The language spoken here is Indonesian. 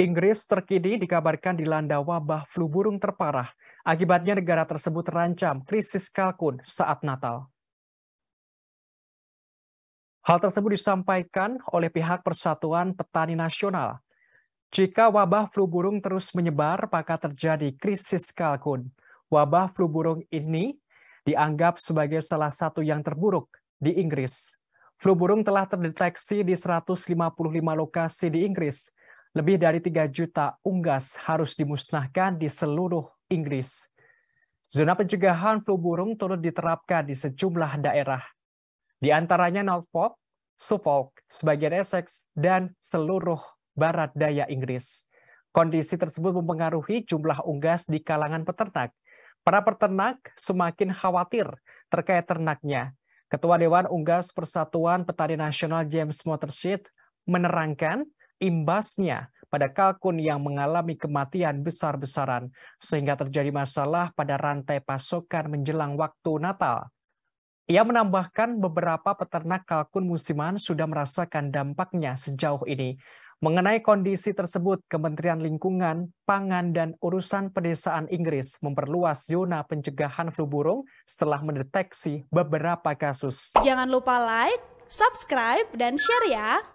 Inggris terkini dikabarkan dilanda wabah flu burung terparah. Akibatnya negara tersebut terancam krisis kalkun saat Natal. Hal tersebut disampaikan oleh pihak Persatuan Petani Nasional. Jika wabah flu burung terus menyebar, maka terjadi krisis kalkun. Wabah flu burung ini dianggap sebagai salah satu yang terburuk di Inggris. Flu burung telah terdeteksi di 155 lokasi di Inggris, lebih dari 3 juta unggas harus dimusnahkan di seluruh Inggris. Zona pencegahan flu burung turut diterapkan di sejumlah daerah, di antaranya Norfolk, Suffolk, sebagian Essex, dan seluruh barat daya Inggris. Kondisi tersebut mempengaruhi jumlah unggas di kalangan peternak. Para peternak semakin khawatir terkait ternaknya. Ketua Dewan Unggas Persatuan Petani Nasional James Motorsheet menerangkan imbasnya pada kalkun yang mengalami kematian besar-besaran, sehingga terjadi masalah pada rantai pasokan menjelang waktu Natal. Ia menambahkan beberapa peternak kalkun musiman sudah merasakan dampaknya sejauh ini. Mengenai kondisi tersebut, Kementerian Lingkungan, Pangan, dan Urusan Pedesaan Inggris memperluas zona pencegahan flu burung setelah mendeteksi beberapa kasus. Jangan lupa like, subscribe, dan share ya!